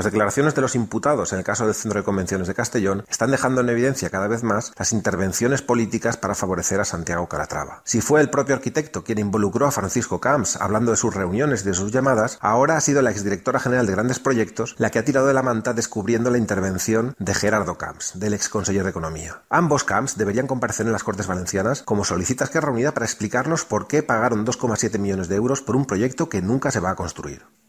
Las declaraciones de los imputados en el caso del Centro de Convenciones de Castellón están dejando en evidencia cada vez más las intervenciones políticas para favorecer a Santiago Calatrava. Si fue el propio arquitecto quien involucró a Francisco Camps hablando de sus reuniones y de sus llamadas, ahora ha sido la exdirectora general de Grandes Proyectos la que ha tirado de la manta descubriendo la intervención de Gerardo Camps, del ex de Economía. Ambos Camps deberían comparecer en las Cortes Valencianas como solicitas que reunida para explicarnos por qué pagaron 2,7 millones de euros por un proyecto que nunca se va a construir.